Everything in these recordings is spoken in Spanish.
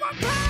my power.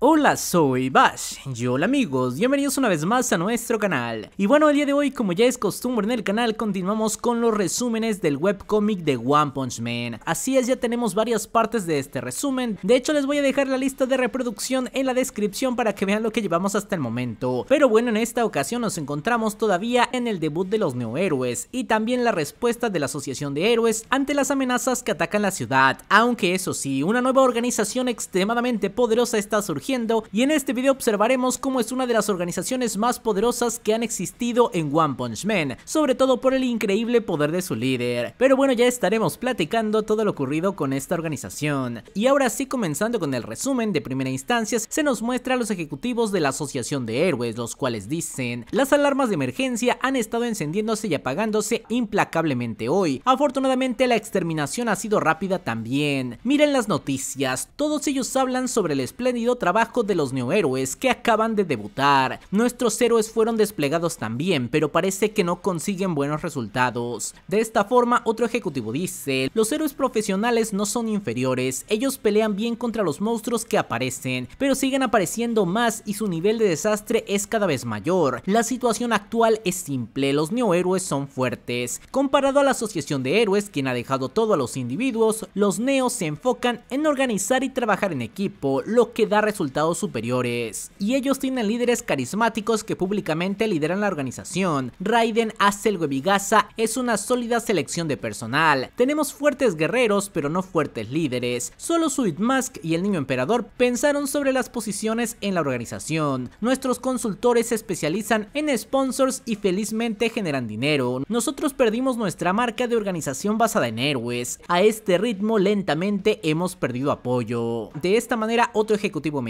Hola, soy Bash. Y hola amigos, bienvenidos una vez más a nuestro canal. Y bueno, el día de hoy, como ya es costumbre en el canal, continuamos con los resúmenes del webcómic de One Punch Man. Así es, ya tenemos varias partes de este resumen. De hecho, les voy a dejar la lista de reproducción en la descripción para que vean lo que llevamos hasta el momento. Pero bueno, en esta ocasión nos encontramos todavía en el debut de los Neo-Héroes. y también la respuesta de la Asociación de Héroes ante las amenazas que atacan la ciudad. Aunque eso sí, una nueva organización extremadamente poderosa está surgiendo y en este video observaremos cómo es una de las organizaciones más poderosas que han existido en One Punch Man, sobre todo por el increíble poder de su líder. Pero bueno, ya estaremos platicando todo lo ocurrido con esta organización. Y ahora sí, comenzando con el resumen de primera instancia, se nos muestra a los ejecutivos de la Asociación de Héroes, los cuales dicen, las alarmas de emergencia han estado encendiéndose y apagándose implacablemente hoy. Afortunadamente la exterminación ha sido rápida también. Miren las noticias, todos ellos hablan sobre el espléndido trabajo de los neohéroes que acaban de debutar. Nuestros héroes fueron desplegados también, pero parece que no consiguen buenos resultados. De esta forma, otro ejecutivo dice, los héroes profesionales no son inferiores, ellos pelean bien contra los monstruos que aparecen, pero siguen apareciendo más y su nivel de desastre es cada vez mayor. La situación actual es simple, los neohéroes son fuertes. Comparado a la asociación de héroes, quien ha dejado todo a los individuos, los neos se enfocan en organizar y trabajar en equipo, lo que da resultados superiores, y ellos tienen líderes carismáticos que públicamente lideran la organización. Raiden, el Webigaza es una sólida selección de personal. Tenemos fuertes guerreros, pero no fuertes líderes. Solo Sweet Mask y el Niño Emperador pensaron sobre las posiciones en la organización. Nuestros consultores se especializan en sponsors y felizmente generan dinero. Nosotros perdimos nuestra marca de organización basada en héroes. A este ritmo lentamente hemos perdido apoyo. De esta manera otro ejecutivo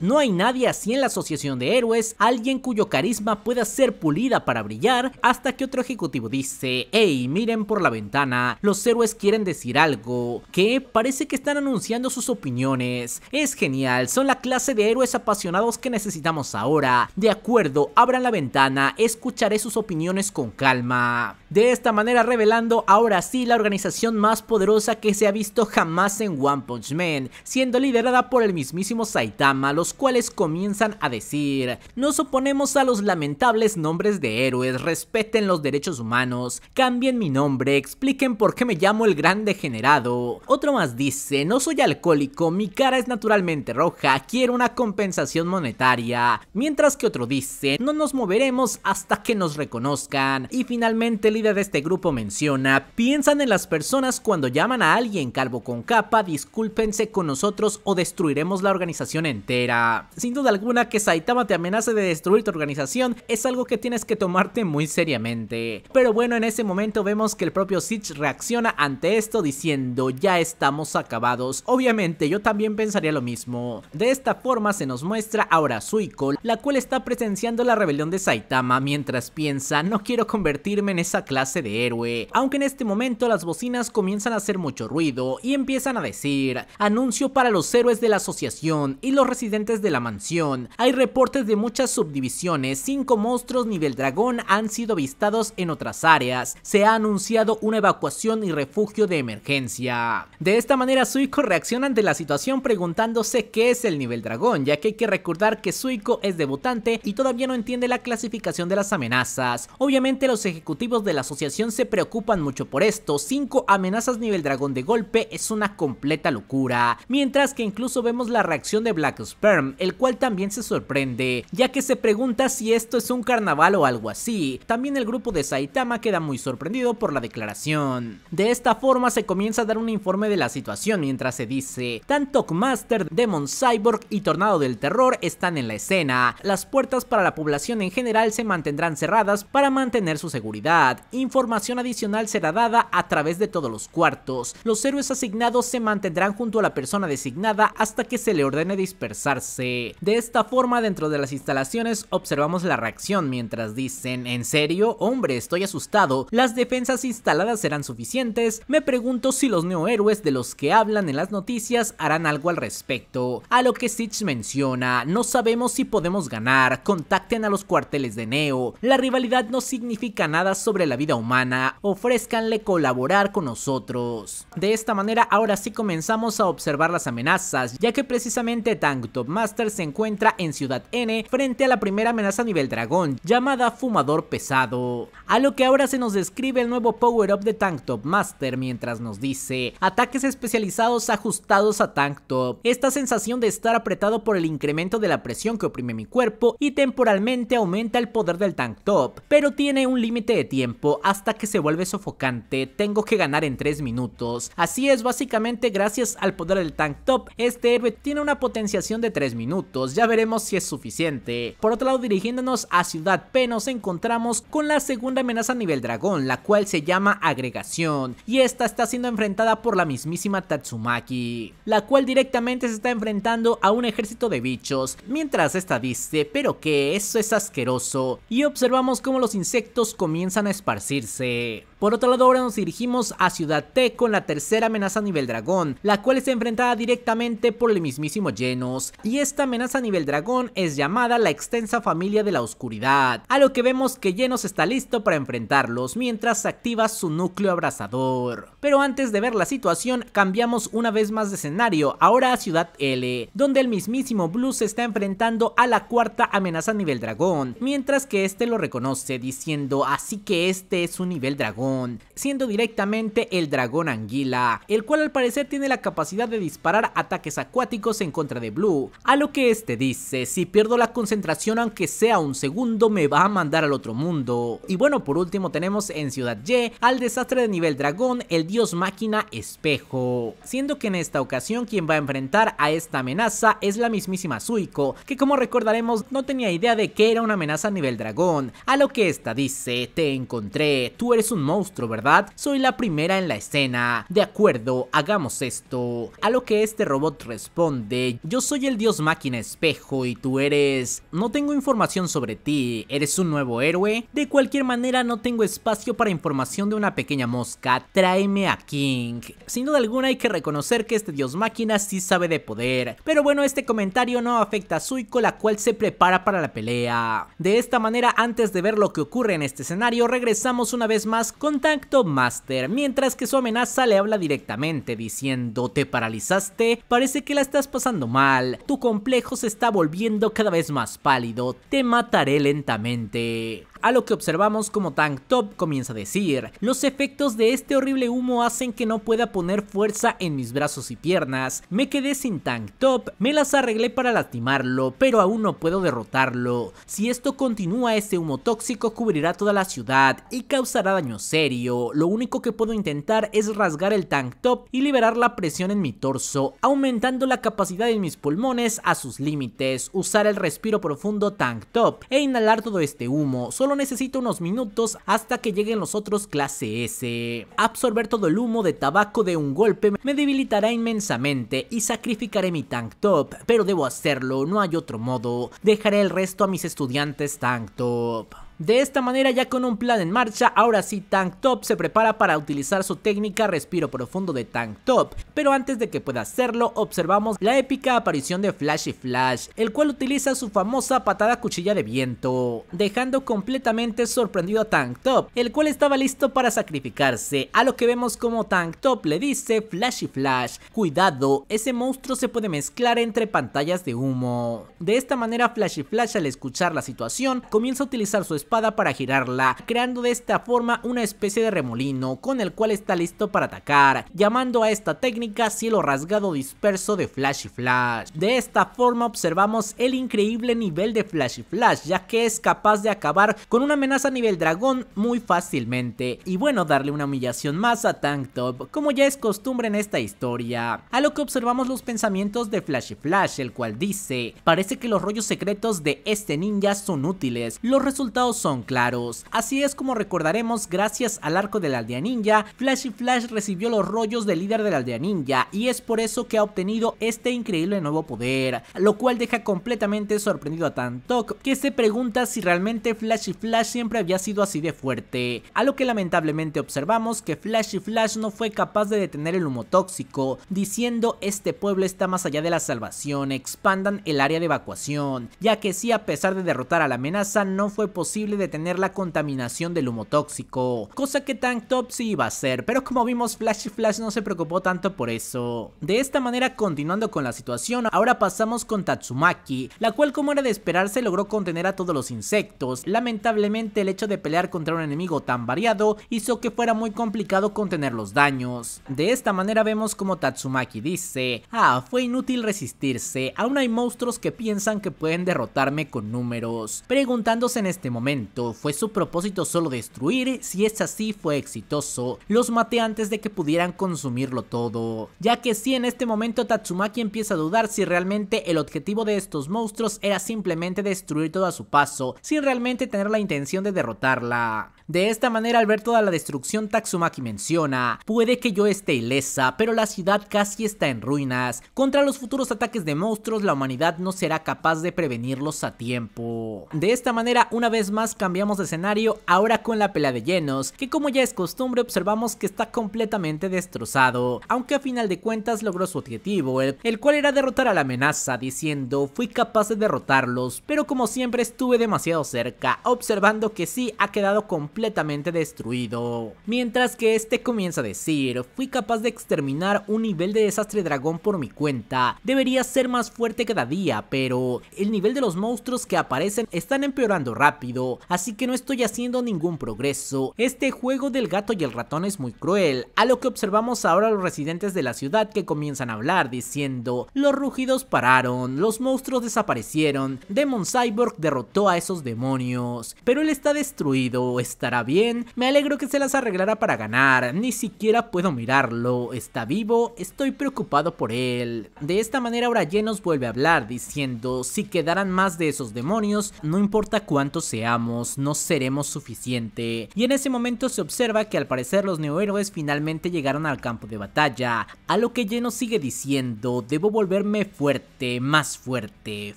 no hay nadie así en la Asociación de Héroes, alguien cuyo carisma pueda ser pulida para brillar, hasta que otro ejecutivo dice, hey, miren por la ventana, los héroes quieren decir algo, que parece que están anunciando sus opiniones. Es genial, son la clase de héroes apasionados que necesitamos ahora. De acuerdo, abran la ventana, escucharé sus opiniones con calma. De esta manera revelando ahora sí la organización más poderosa que se ha visto jamás en One Punch Man, siendo liderada por el mismísimo Sai los cuales comienzan a decir, nos oponemos a los lamentables nombres de héroes, respeten los derechos humanos, cambien mi nombre, expliquen por qué me llamo el gran degenerado. Otro más dice, no soy alcohólico, mi cara es naturalmente roja, quiero una compensación monetaria. Mientras que otro dice, no nos moveremos hasta que nos reconozcan. Y finalmente el líder de este grupo menciona, piensan en las personas cuando llaman a alguien calvo con capa, discúlpense con nosotros o destruiremos la organización entera. Sin duda alguna que Saitama te amenace de destruir tu organización es algo que tienes que tomarte muy seriamente. Pero bueno, en ese momento vemos que el propio Sitch reacciona ante esto diciendo ya estamos acabados. Obviamente yo también pensaría lo mismo. De esta forma se nos muestra ahora Suiko, la cual está presenciando la rebelión de Saitama mientras piensa no quiero convertirme en esa clase de héroe. Aunque en este momento las bocinas comienzan a hacer mucho ruido y empiezan a decir anuncio para los héroes de la asociación y los residentes de la mansión. Hay reportes de muchas subdivisiones, cinco monstruos nivel dragón han sido avistados en otras áreas. Se ha anunciado una evacuación y refugio de emergencia. De esta manera Suiko reacciona ante la situación preguntándose qué es el nivel dragón, ya que hay que recordar que Suiko es debutante y todavía no entiende la clasificación de las amenazas. Obviamente los ejecutivos de la asociación se preocupan mucho por esto, Cinco amenazas nivel dragón de golpe es una completa locura, mientras que incluso vemos la reacción de Black Sperm, el cual también se sorprende, ya que se pregunta si esto es un carnaval o algo así. También el grupo de Saitama queda muy sorprendido por la declaración. De esta forma se comienza a dar un informe de la situación mientras se dice, tanto Master, Demon Cyborg y Tornado del Terror están en la escena. Las puertas para la población en general se mantendrán cerradas para mantener su seguridad. Información adicional será dada a través de todos los cuartos. Los héroes asignados se mantendrán junto a la persona designada hasta que se le ordene dispersarse. De esta forma, dentro de las instalaciones observamos la reacción mientras dicen, ¿en serio? Hombre, estoy asustado, las defensas instaladas serán suficientes, me pregunto si los neohéroes de los que hablan en las noticias harán algo al respecto. A lo que stitch menciona, no sabemos si podemos ganar, contacten a los cuarteles de Neo, la rivalidad no significa nada sobre la vida humana, ofrezcanle colaborar con nosotros. De esta manera ahora sí comenzamos a observar las amenazas, ya que precisamente Tank Top Master se encuentra en Ciudad N frente a la primera amenaza nivel dragón, llamada Fumador Pesado. A lo que ahora se nos describe el nuevo power-up de Tank Top Master mientras nos dice, ataques especializados ajustados a Tank Top. Esta sensación de estar apretado por el incremento de la presión que oprime mi cuerpo y temporalmente aumenta el poder del Tank Top, pero tiene un límite de tiempo hasta que se vuelve sofocante, tengo que ganar en 3 minutos. Así es, básicamente gracias al poder del Tank Top, este héroe tiene una potencia de 3 minutos, ya veremos si es suficiente. Por otro lado, dirigiéndonos a Ciudad P, nos encontramos con la segunda amenaza a nivel dragón, la cual se llama agregación, y esta está siendo enfrentada por la mismísima Tatsumaki, la cual directamente se está enfrentando a un ejército de bichos, mientras esta dice, pero que eso es asqueroso, y observamos cómo los insectos comienzan a esparcirse. Por otro lado, ahora nos dirigimos a Ciudad T con la tercera amenaza a nivel dragón, la cual es enfrentada directamente por el mismísimo Genos. Y esta amenaza a nivel dragón es llamada la extensa familia de la oscuridad, a lo que vemos que Genos está listo para enfrentarlos mientras activa su núcleo abrasador. Pero antes de ver la situación, cambiamos una vez más de escenario, ahora a Ciudad L, donde el mismísimo Blue se está enfrentando a la cuarta amenaza a nivel dragón, mientras que este lo reconoce diciendo así que este es un nivel dragón siendo directamente el dragón anguila, el cual al parecer tiene la capacidad de disparar ataques acuáticos en contra de Blue, a lo que este dice, si pierdo la concentración aunque sea un segundo me va a mandar al otro mundo. Y bueno, por último tenemos en Ciudad Y al desastre de nivel dragón, el dios máquina espejo, siendo que en esta ocasión quien va a enfrentar a esta amenaza es la mismísima Suiko, que como recordaremos no tenía idea de que era una amenaza a nivel dragón, a lo que esta dice, te encontré, tú eres un monstruo ¿verdad? Soy la primera en la escena. De acuerdo, hagamos esto. A lo que este robot responde, yo soy el dios máquina espejo y tú eres... No tengo información sobre ti, ¿eres un nuevo héroe? De cualquier manera no tengo espacio para información de una pequeña mosca, tráeme a King. Sin duda alguna hay que reconocer que este dios máquina sí sabe de poder, pero bueno este comentario no afecta a Suiko la cual se prepara para la pelea. De esta manera antes de ver lo que ocurre en este escenario regresamos una vez más con contacto Master, mientras que su amenaza le habla directamente diciendo te paralizaste, parece que la estás pasando mal, tu complejo se está volviendo cada vez más pálido, te mataré lentamente a lo que observamos como Tank Top comienza a decir, los efectos de este horrible humo hacen que no pueda poner fuerza en mis brazos y piernas, me quedé sin Tank Top, me las arreglé para lastimarlo, pero aún no puedo derrotarlo, si esto continúa este humo tóxico cubrirá toda la ciudad y causará daño serio, lo único que puedo intentar es rasgar el Tank Top y liberar la presión en mi torso, aumentando la capacidad de mis pulmones a sus límites, usar el respiro profundo Tank Top e inhalar todo este humo, solo necesito unos minutos hasta que lleguen los otros clase S. Absorber todo el humo de tabaco de un golpe me debilitará inmensamente y sacrificaré mi tank top, pero debo hacerlo, no hay otro modo. Dejaré el resto a mis estudiantes tank top. De esta manera, ya con un plan en marcha, ahora sí Tank Top se prepara para utilizar su técnica respiro profundo de Tank Top, pero antes de que pueda hacerlo, observamos la épica aparición de Flashy Flash, el cual utiliza su famosa patada cuchilla de viento, dejando completamente sorprendido a Tank Top, el cual estaba listo para sacrificarse, a lo que vemos como Tank Top le dice Flashy Flash, cuidado, ese monstruo se puede mezclar entre pantallas de humo. De esta manera Flashy Flash al escuchar la situación, comienza a utilizar su para girarla, creando de esta forma una especie de remolino con el cual está listo para atacar, llamando a esta técnica cielo rasgado disperso de Flash y Flash. De esta forma observamos el increíble nivel de Flash y Flash, ya que es capaz de acabar con una amenaza a nivel dragón muy fácilmente, y bueno darle una humillación más a Tank Top, como ya es costumbre en esta historia. A lo que observamos los pensamientos de Flash y Flash, el cual dice, parece que los rollos secretos de este ninja son útiles, los resultados son claros. Así es como recordaremos, gracias al arco de la aldea ninja, Flash y Flash recibió los rollos del líder de la aldea ninja y es por eso que ha obtenido este increíble nuevo poder, lo cual deja completamente sorprendido a Tantok, que se pregunta si realmente Flash y Flash siempre había sido así de fuerte, a lo que lamentablemente observamos que Flash y Flash no fue capaz de detener el humo tóxico, diciendo este pueblo está más allá de la salvación, expandan el área de evacuación, ya que si a pesar de derrotar a la amenaza no fue posible de detener la contaminación del humo tóxico, cosa que Top sí iba a hacer, pero como vimos Flash Flash no se preocupó tanto por eso. De esta manera continuando con la situación, ahora pasamos con Tatsumaki, la cual como era de esperarse logró contener a todos los insectos, lamentablemente el hecho de pelear contra un enemigo tan variado hizo que fuera muy complicado contener los daños. De esta manera vemos como Tatsumaki dice, ah, fue inútil resistirse, aún hay monstruos que piensan que pueden derrotarme con números, preguntándose en este momento ¿fue su propósito solo destruir? Si es así, fue exitoso. Los maté antes de que pudieran consumirlo todo. Ya que si en este momento Tatsumaki empieza a dudar si realmente el objetivo de estos monstruos era simplemente destruir todo a su paso, sin realmente tener la intención de derrotarla. De esta manera, al ver toda la destrucción, Tatsumaki menciona, puede que yo esté ilesa, pero la ciudad casi está en ruinas. Contra los futuros ataques de monstruos, la humanidad no será capaz de prevenirlos a tiempo. De esta manera, una vez más, cambiamos de escenario ahora con la pela de llenos, que como ya es costumbre observamos que está completamente destrozado, aunque a final de cuentas logró su objetivo, el cual era derrotar a la amenaza diciendo fui capaz de derrotarlos, pero como siempre estuve demasiado cerca, observando que sí ha quedado completamente destruido. Mientras que este comienza a decir, fui capaz de exterminar un nivel de desastre dragón por mi cuenta, debería ser más fuerte cada día, pero el nivel de los monstruos que aparecen están empeorando rápido, así que no estoy haciendo ningún progreso. Este juego del gato y el ratón es muy cruel, a lo que observamos ahora los residentes de la ciudad que comienzan a hablar diciendo, los rugidos pararon, los monstruos desaparecieron, Demon Cyborg derrotó a esos demonios, pero él está destruido, estará bien, me alegro que se las arreglara para ganar, ni siquiera puedo mirarlo, está vivo, estoy preocupado por él. De esta manera ahora llenos vuelve a hablar diciendo, si quedaran más de esos demonios, no importa cuántos seamos, no seremos suficiente. Y en ese momento se observa que al parecer los neohéroes finalmente llegaron al campo de batalla, a lo que Geno sigue diciendo, debo volverme fuerte, más fuerte,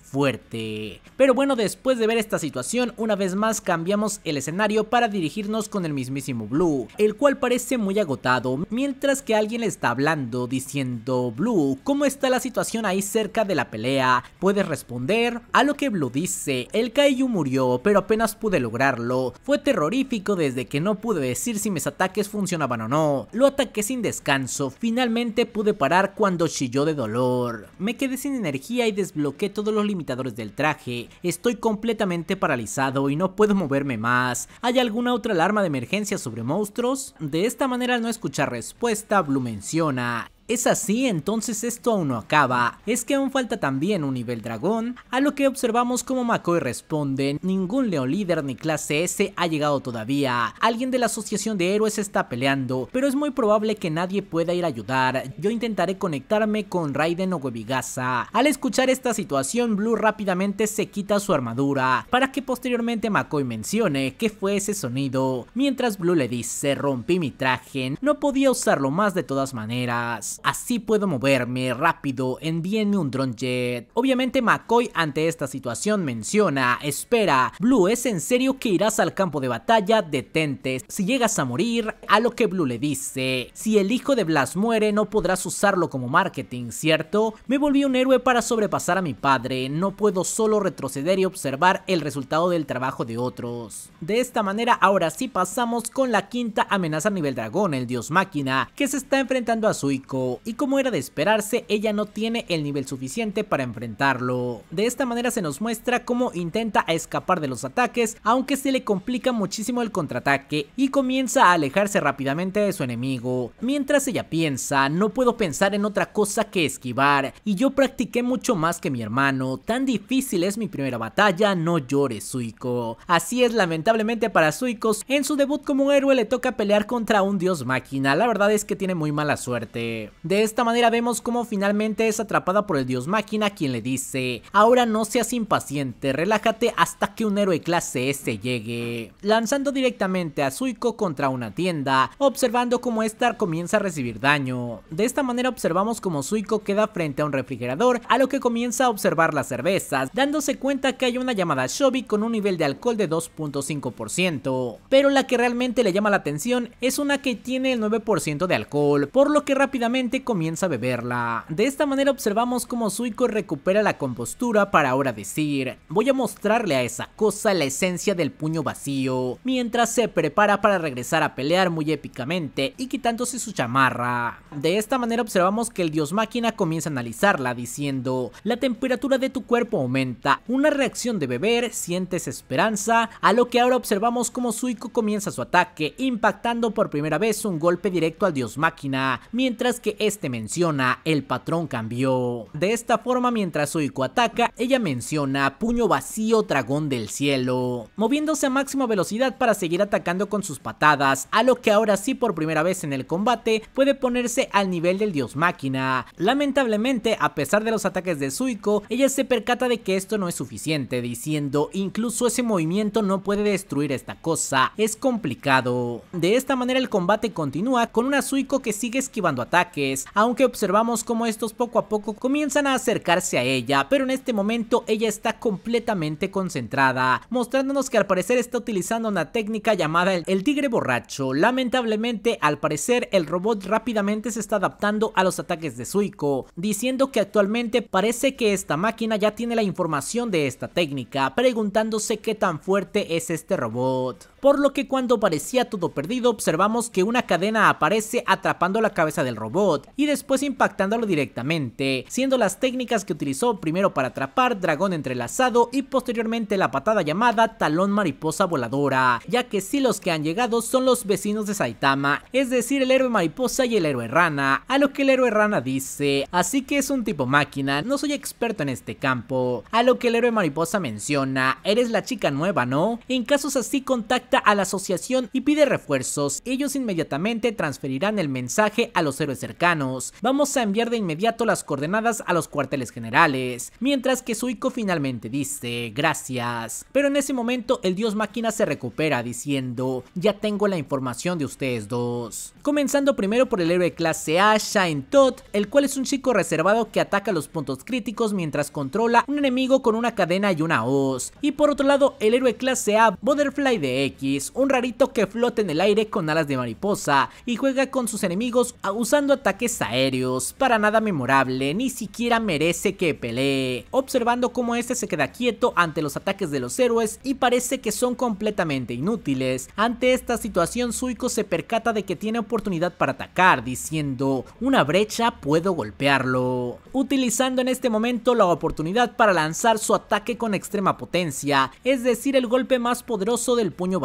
fuerte. Pero bueno, después de ver esta situación, una vez más cambiamos el escenario para dirigirnos con el mismísimo Blue, el cual parece muy agotado, mientras que alguien le está hablando diciendo, Blue, ¿cómo está la situación ahí cerca de la pelea? ¿Puedes responder? A lo que Blue dice, el Kaiju murió, pero apenas pude lograrlo. Fue terrorífico desde que no pude decir si mis ataques funcionaban o no. Lo ataqué sin descanso, finalmente pude parar cuando chilló de dolor. Me quedé sin energía y desbloqué todos los limitadores del traje. Estoy completamente paralizado y no puedo moverme más. ¿Hay alguna otra alarma de emergencia sobre monstruos? De esta manera al no escuchar respuesta, Blue menciona. Es así, entonces esto aún no acaba, es que aún falta también un nivel dragón, a lo que observamos como McCoy responde, ningún Leo líder ni clase S ha llegado todavía, alguien de la asociación de héroes está peleando, pero es muy probable que nadie pueda ir a ayudar, yo intentaré conectarme con Raiden o Webigasa. Al escuchar esta situación, Blue rápidamente se quita su armadura, para que posteriormente McCoy mencione que fue ese sonido, mientras Blue le dice rompí mi traje, no podía usarlo más de todas maneras. Así puedo moverme rápido, envíenme un dron jet. Obviamente McCoy ante esta situación menciona, espera, Blue, ¿es en serio que irás al campo de batalla? Detente, si llegas a morir, a lo que Blue le dice, si el hijo de Blas muere no podrás usarlo como marketing, ¿cierto? Me volví un héroe para sobrepasar a mi padre, no puedo solo retroceder y observar el resultado del trabajo de otros. De esta manera ahora sí pasamos con la quinta amenaza a nivel dragón, el dios máquina, que se está enfrentando a Suiko y como era de esperarse, ella no tiene el nivel suficiente para enfrentarlo. De esta manera se nos muestra cómo intenta escapar de los ataques, aunque se le complica muchísimo el contraataque, y comienza a alejarse rápidamente de su enemigo. Mientras ella piensa, no puedo pensar en otra cosa que esquivar, y yo practiqué mucho más que mi hermano, tan difícil es mi primera batalla, no llores Suiko. Así es lamentablemente para Suikos en su debut como héroe le toca pelear contra un dios máquina, la verdad es que tiene muy mala suerte. De esta manera vemos cómo finalmente es atrapada por el dios máquina quien le dice, ahora no seas impaciente, relájate hasta que un héroe clase S llegue. Lanzando directamente a Suiko contra una tienda, observando cómo esta comienza a recibir daño. De esta manera observamos cómo Suiko queda frente a un refrigerador, a lo que comienza a observar las cervezas, dándose cuenta que hay una llamada Shobi con un nivel de alcohol de 2.5%. Pero la que realmente le llama la atención es una que tiene el 9% de alcohol, por lo que rápidamente comienza a beberla. De esta manera observamos cómo Suiko recupera la compostura para ahora decir, voy a mostrarle a esa cosa la esencia del puño vacío, mientras se prepara para regresar a pelear muy épicamente y quitándose su chamarra. De esta manera observamos que el dios máquina comienza a analizarla diciendo, la temperatura de tu cuerpo aumenta, una reacción de beber, sientes esperanza, a lo que ahora observamos como Suiko comienza su ataque, impactando por primera vez un golpe directo al dios máquina, mientras que este menciona el patrón cambió. De esta forma mientras Suiko ataca, ella menciona puño vacío dragón del cielo, moviéndose a máxima velocidad para seguir atacando con sus patadas, a lo que ahora sí por primera vez en el combate puede ponerse al nivel del dios máquina. Lamentablemente, a pesar de los ataques de Suiko, ella se percata de que esto no es suficiente, diciendo incluso ese movimiento no puede destruir esta cosa, es complicado. De esta manera el combate continúa con una Suiko que sigue esquivando ataques aunque observamos cómo estos poco a poco comienzan a acercarse a ella, pero en este momento ella está completamente concentrada, mostrándonos que al parecer está utilizando una técnica llamada el tigre borracho. Lamentablemente, al parecer, el robot rápidamente se está adaptando a los ataques de Suiko, diciendo que actualmente parece que esta máquina ya tiene la información de esta técnica, preguntándose qué tan fuerte es este robot por lo que cuando parecía todo perdido observamos que una cadena aparece atrapando la cabeza del robot y después impactándolo directamente, siendo las técnicas que utilizó primero para atrapar dragón entrelazado y posteriormente la patada llamada talón mariposa voladora, ya que si los que han llegado son los vecinos de Saitama, es decir el héroe mariposa y el héroe rana, a lo que el héroe rana dice, así que es un tipo máquina, no soy experto en este campo, a lo que el héroe mariposa menciona, eres la chica nueva ¿no? En casos así contacta a la asociación y pide refuerzos. Ellos inmediatamente transferirán el mensaje a los héroes cercanos. Vamos a enviar de inmediato las coordenadas a los cuarteles generales. Mientras que Suiko finalmente dice, gracias. Pero en ese momento el dios máquina se recupera diciendo, ya tengo la información de ustedes dos. Comenzando primero por el héroe clase A, Shine Todd, el cual es un chico reservado que ataca los puntos críticos mientras controla un enemigo con una cadena y una hoz. Y por otro lado, el héroe clase A, Butterfly de X un rarito que flota en el aire con alas de mariposa y juega con sus enemigos usando ataques aéreos, para nada memorable, ni siquiera merece que pelee, observando cómo este se queda quieto ante los ataques de los héroes y parece que son completamente inútiles. Ante esta situación Suiko se percata de que tiene oportunidad para atacar, diciendo, una brecha puedo golpearlo, utilizando en este momento la oportunidad para lanzar su ataque con extrema potencia, es decir el golpe más poderoso del puño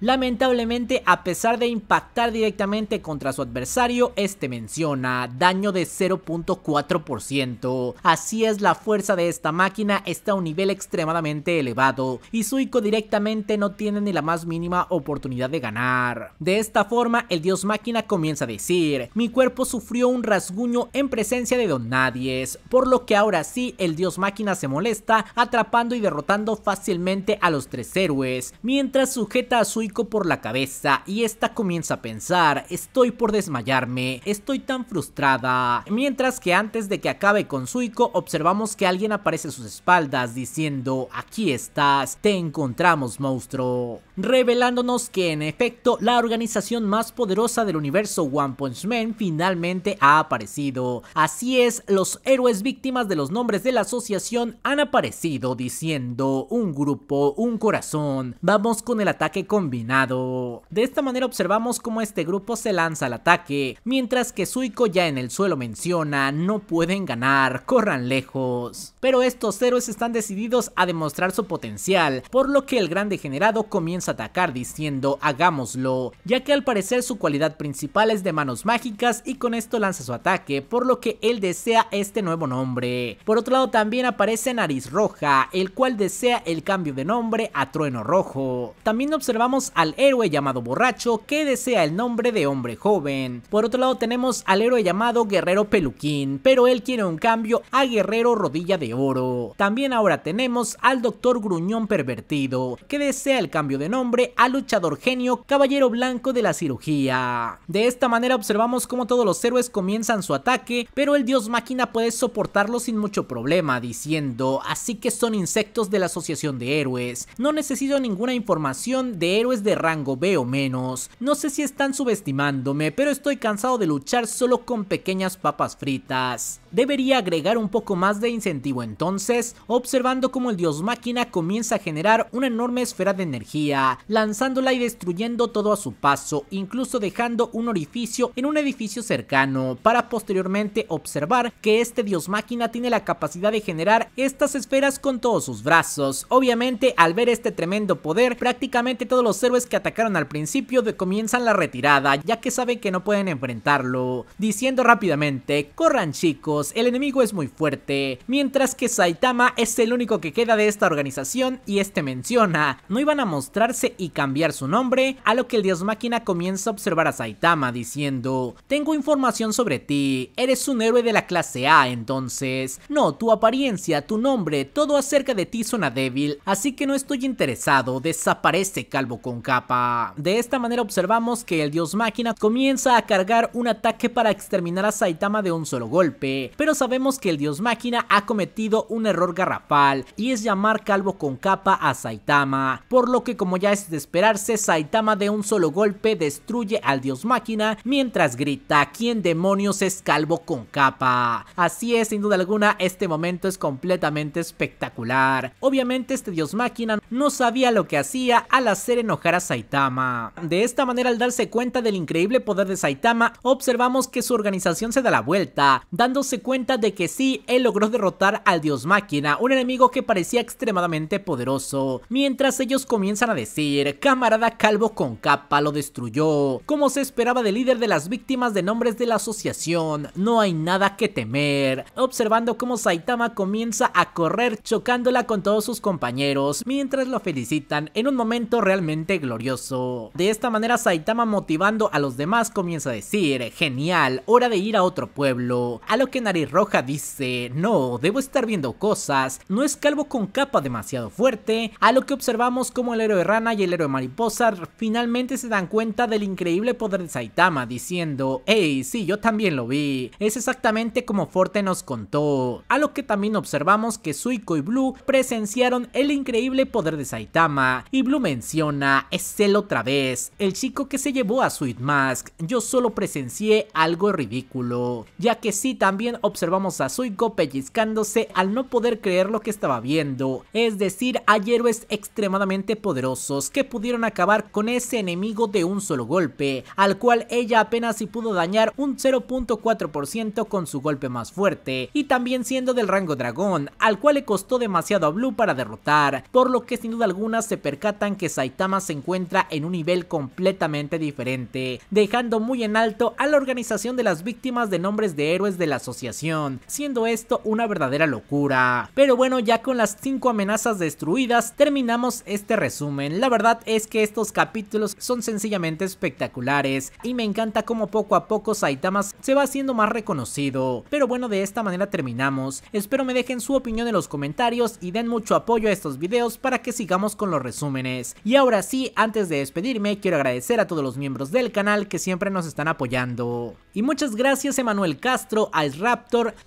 Lamentablemente, a pesar de impactar directamente contra su adversario, este menciona daño de 0.4%. Así es, la fuerza de esta máquina está a un nivel extremadamente elevado y Suico directamente no tiene ni la más mínima oportunidad de ganar. De esta forma, el dios máquina comienza a decir, mi cuerpo sufrió un rasguño en presencia de Don Nadies, por lo que ahora sí el dios máquina se molesta atrapando y derrotando fácilmente a los tres héroes, mientras su sujeta a Suiko por la cabeza y esta comienza a pensar, estoy por desmayarme, estoy tan frustrada. Mientras que antes de que acabe con Suiko, observamos que alguien aparece a sus espaldas diciendo, aquí estás, te encontramos monstruo. Revelándonos que en efecto la organización más poderosa del universo One Punch Man finalmente ha aparecido. Así es, los héroes víctimas de los nombres de la asociación han aparecido diciendo, un grupo, un corazón, vamos con el ataque combinado. De esta manera observamos cómo este grupo se lanza al ataque, mientras que Suiko ya en el suelo menciona, no pueden ganar, corran lejos. Pero estos héroes están decididos a demostrar su potencial, por lo que el gran degenerado comienza a atacar diciendo hagámoslo, ya que al parecer su cualidad principal es de manos mágicas y con esto lanza su ataque, por lo que él desea este nuevo nombre. Por otro lado también aparece Nariz Roja, el cual desea el cambio de nombre a Trueno Rojo. También también observamos al héroe llamado Borracho que desea el nombre de hombre joven. Por otro lado tenemos al héroe llamado Guerrero Peluquín, pero él quiere un cambio a Guerrero Rodilla de Oro. También ahora tenemos al Doctor Gruñón Pervertido, que desea el cambio de nombre a Luchador Genio Caballero Blanco de la Cirugía. De esta manera observamos cómo todos los héroes comienzan su ataque, pero el dios máquina puede soportarlo sin mucho problema, diciendo, así que son insectos de la Asociación de Héroes. No necesito ninguna información de héroes de rango B o menos. No sé si están subestimándome, pero estoy cansado de luchar solo con pequeñas papas fritas debería agregar un poco más de incentivo entonces, observando cómo el dios máquina comienza a generar una enorme esfera de energía, lanzándola y destruyendo todo a su paso, incluso dejando un orificio en un edificio cercano, para posteriormente observar que este dios máquina tiene la capacidad de generar estas esferas con todos sus brazos. Obviamente, al ver este tremendo poder, prácticamente todos los héroes que atacaron al principio comienzan la retirada, ya que saben que no pueden enfrentarlo, diciendo rápidamente, corran chicos, el enemigo es muy fuerte, mientras que Saitama es el único que queda de esta organización y este menciona, no iban a mostrarse y cambiar su nombre, a lo que el dios máquina comienza a observar a Saitama diciendo, tengo información sobre ti, eres un héroe de la clase A entonces, no, tu apariencia, tu nombre, todo acerca de ti suena débil, así que no estoy interesado, desaparece calvo con capa. De esta manera observamos que el dios máquina comienza a cargar un ataque para exterminar a Saitama de un solo golpe, pero sabemos que el dios máquina ha cometido un error garrafal y es llamar calvo con capa a Saitama, por lo que como ya es de esperarse, Saitama de un solo golpe destruye al dios máquina mientras grita ¿Quién demonios es calvo con capa? Así es, sin duda alguna, este momento es completamente espectacular. Obviamente este dios máquina no sabía lo que hacía al hacer enojar a Saitama. De esta manera al darse cuenta del increíble poder de Saitama, observamos que su organización se da la vuelta, dándose cuenta de que sí, él logró derrotar al dios máquina, un enemigo que parecía extremadamente poderoso. Mientras ellos comienzan a decir, camarada calvo con capa lo destruyó, como se esperaba del líder de las víctimas de nombres de la asociación, no hay nada que temer. Observando cómo Saitama comienza a correr chocándola con todos sus compañeros, mientras lo felicitan en un momento realmente glorioso. De esta manera Saitama motivando a los demás comienza a decir, genial, hora de ir a otro pueblo, a lo que nariz roja dice, no, debo estar viendo cosas, no es calvo con capa demasiado fuerte, a lo que observamos como el héroe rana y el héroe mariposa finalmente se dan cuenta del increíble poder de Saitama diciendo, hey, sí, yo también lo vi, es exactamente como Forte nos contó, a lo que también observamos que Suiko y Blue presenciaron el increíble poder de Saitama y Blue menciona, es él otra vez, el chico que se llevó a Sweet Mask, yo solo presencié algo ridículo, ya que sí también observamos a Suiko pellizcándose al no poder creer lo que estaba viendo. Es decir, hay héroes extremadamente poderosos que pudieron acabar con ese enemigo de un solo golpe, al cual ella apenas si pudo dañar un 0.4% con su golpe más fuerte, y también siendo del rango dragón, al cual le costó demasiado a Blue para derrotar, por lo que sin duda alguna se percatan que Saitama se encuentra en un nivel completamente diferente, dejando muy en alto a la organización de las víctimas de nombres de héroes de la sociedad siendo esto una verdadera locura. Pero bueno, ya con las 5 amenazas destruidas, terminamos este resumen. La verdad es que estos capítulos son sencillamente espectaculares y me encanta cómo poco a poco Saitama se va haciendo más reconocido. Pero bueno, de esta manera terminamos. Espero me dejen su opinión en los comentarios y den mucho apoyo a estos videos para que sigamos con los resúmenes. Y ahora sí, antes de despedirme, quiero agradecer a todos los miembros del canal que siempre nos están apoyando. Y muchas gracias Emanuel Castro, a Israel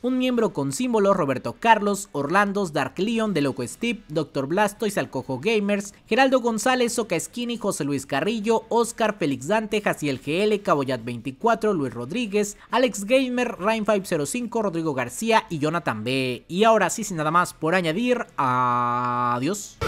un miembro con símbolo Roberto Carlos, Orlandos, Dark Leon, De Loco Steve, Dr. y Salcojo Gamers, Geraldo González, Soca Skinny, José Luis Carrillo, Oscar, Félix Dante, Jaciel GL, Caboyat 24, Luis Rodríguez, Alex Gamer, Rain505, Rodrigo García y Jonathan B. Y ahora sí, sin nada más por añadir, adiós.